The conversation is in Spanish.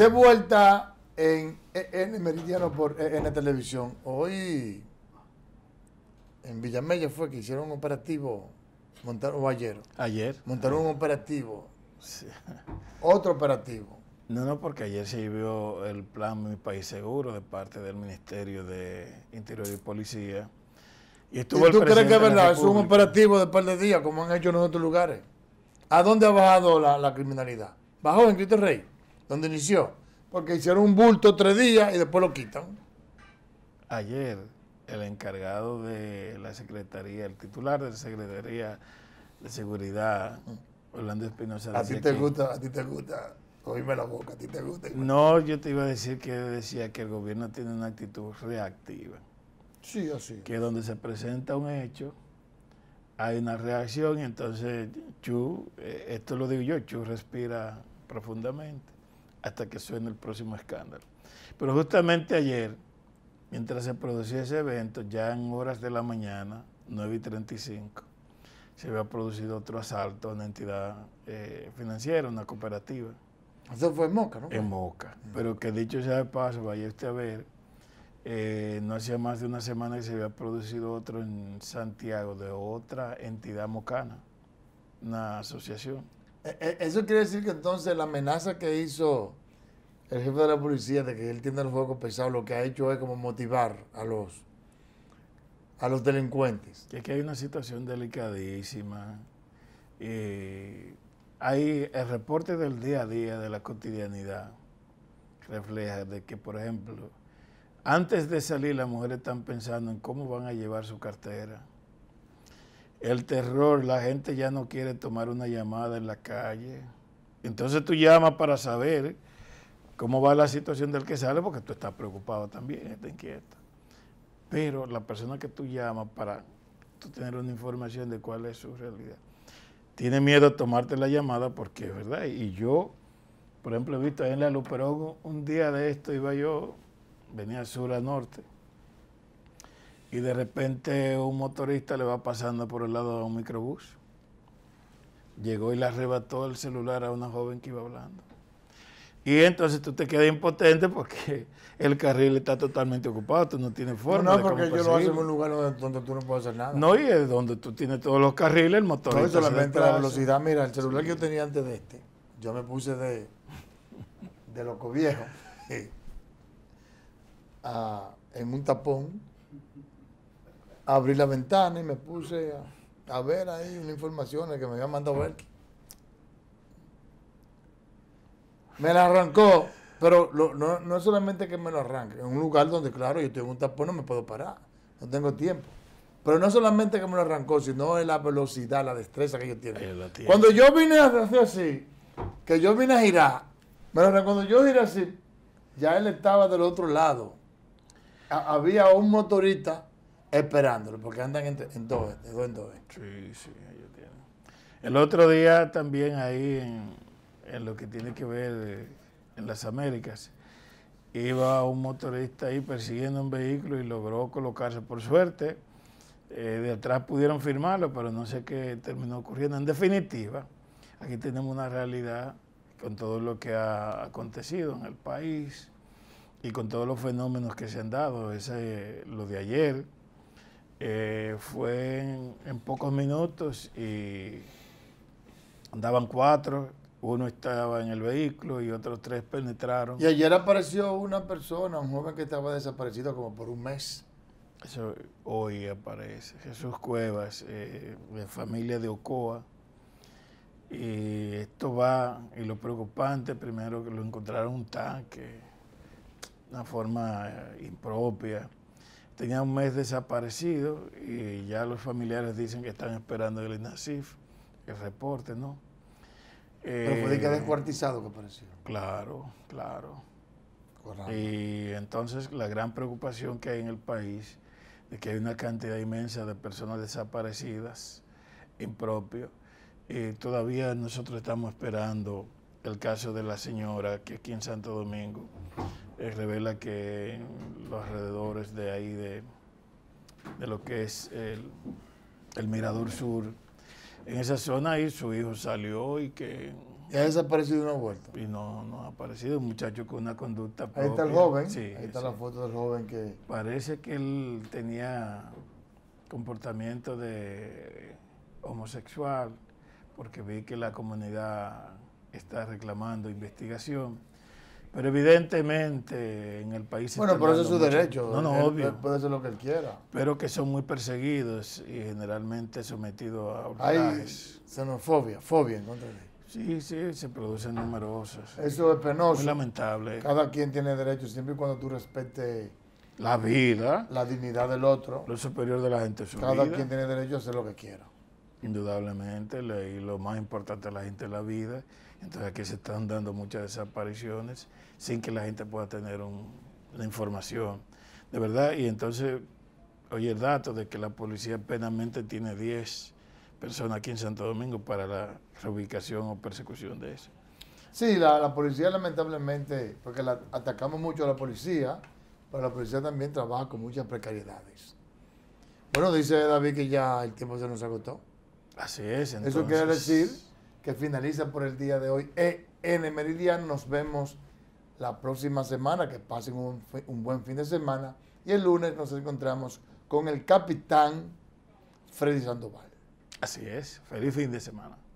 De vuelta en, e Meridiano por en Televisión. Hoy en Villamella fue que hicieron un operativo, montaron, o ayer. Ayer. Montaron un operativo. Otro operativo. No, no, porque ayer se vio el plan Mi País Seguro de parte del Ministerio de Interior y Policía. ¿Y, tú crees que es verdad? Es un operativo de par de días, como han hecho en otros lugares. ¿A dónde ha bajado la, la criminalidad? ¿Bajó en Cristo Rey? donde inició. Porque hicieron un bulto tres días y después lo quitan. Ayer, el encargado de la Secretaría, el titular de la Secretaría de Seguridad, Orlando Espinosa. ¿A ti te gusta? ¿A ti te gusta? Oíme la boca, ¿a ti te gusta? No, yo te iba a decir que decía que el gobierno tiene una actitud reactiva. Sí, así. Que donde se presenta un hecho, hay una reacción y entonces Chu, eh, esto lo digo yo, Chu respira profundamente hasta que suene el próximo escándalo. Pero justamente ayer, mientras se producía ese evento, ya en horas de la mañana, 9 y 35, se había producido otro asalto a una entidad eh, financiera, una cooperativa. Eso fue en Moca, ¿no? En Moca. Ah. Pero que dicho sea de paso, vaya usted a ver, eh, no hacía más de una semana que se había producido otro en Santiago de otra entidad mocana, una asociación. E, e, eso quiere decir que entonces la amenaza que hizo el jefe de la policía de que él tiene el fuego pesado, lo que ha hecho es como motivar a los a los delincuentes. Que hay una situación delicadísima. y eh, hay el reporte del día a día de la cotidianidad refleja de que, por ejemplo, antes de salir las mujeres están pensando en cómo van a llevar su cartera, el terror, la gente ya no quiere tomar una llamada en la calle. Entonces tú llamas para saber cómo va la situación del que sale, porque tú estás preocupado también, estás inquieto. Pero la persona que tú llamas para tú tener una información de cuál es su realidad, tiene miedo a tomarte la llamada porque es verdad. Y yo, por ejemplo, he visto en la Luperón un día de esto, iba yo, venía sur a norte, y de repente un motorista le va pasando por el lado de un microbús. Llegó y le arrebató el celular a una joven que iba hablando. Y entonces tú te quedas impotente porque el carril está totalmente ocupado, tú no tienes forma. de No, no porque yo lo hago en un lugar donde tú no puedes hacer nada. No, y es donde tú tienes todos los carriles, el motor. No, solamente la velocidad. Mira, el celular que yo tenía antes de este, yo me puse de, de loco viejo eh, en un tapón abrí la ventana y me puse a, ver ahí una información que me había mandado ver. Me la arrancó, pero no, solamente que me lo arranque, en un lugar donde, claro, yo estoy en un tapón, no me puedo parar, no tengo tiempo. Pero no solamente que me lo arrancó, sino en la velocidad, la destreza que yo tiene. Cuando yo vine a hacer así, que yo vine a girar, me lo arrancó, cuando yo giré así, ya él estaba del otro lado. había un motorista esperándolo, porque andan en, de dos en dos. Sí, sí, ellos tienen. El otro día también ahí en, lo que tiene que ver eh, en las Américas, iba un motorista ahí persiguiendo un vehículo y logró colocarse. Por suerte, eh, de atrás pudieron firmarlo, pero no sé qué terminó ocurriendo. En definitiva, aquí tenemos una realidad con todo lo que ha acontecido en el país y con todos los fenómenos que se han dado, ese, eh, lo de ayer, eh, fue en, pocos minutos y andaban cuatro, uno estaba en el vehículo y otros tres penetraron. Y ayer apareció una persona, un joven que estaba desaparecido como por un mes. Eso hoy aparece, Jesús Cuevas, eh, de familia de Ocoa. Y esto va, y lo preocupante, primero que lo encontraron un tanque, una forma eh, impropia tenía un mes desaparecido y ya los familiares dicen que están esperando el INASIF, el reporte, ¿no? Pero fue de eh, descuartizado que apareció. Claro, claro. Correcto. Y entonces la gran preocupación que hay en el país de que hay una cantidad inmensa de personas desaparecidas, impropio. Y todavía nosotros estamos esperando el caso de la señora que aquí en Santo Domingo eh, revela que los alrededores de ahí, de, lo que es el, Mirador Sur, en esa zona ahí su hijo salió y que... Y ha desaparecido una vuelta. Y no, no ha aparecido un muchacho con una conducta Ahí está el joven, sí, ahí está la foto del joven que... Parece que él tenía comportamiento de homosexual, porque vi que la comunidad está reclamando investigación pero evidentemente en el país... Bueno, pero eso es su derecho. No, no, obvio. puede ser lo que él quiera. Pero que son muy perseguidos y generalmente sometidos a Ahí xenofobia, fobia contra Sí, sí, se producen numerosos. Eso es penoso. Muy lamentable. Cada quien tiene derecho siempre y cuando tú respete... La vida. La dignidad del otro. Lo superior de la gente. Su cada quien tiene derecho a hacer lo que quiera. Indudablemente, y lo más importante a la gente es la vida. Entonces aquí se están dando muchas desapariciones sin que la gente pueda tener una información. De verdad, y entonces oye el dato de que la policía penamente tiene 10 personas aquí en Santo Domingo para la reubicación o persecución de eso. Sí, la, policía lamentablemente, porque la, atacamos mucho a la policía, pero la policía también trabaja con muchas precariedades. Bueno, dice David que ya el tiempo se nos agotó. Así es. Entonces... Eso quiere decir que finaliza por el día de hoy EN Meridian Nos vemos la próxima semana. Que pasen un buen fin de semana. Y el lunes nos encontramos con el capitán Freddy Sandoval. Así es. Feliz fin de semana.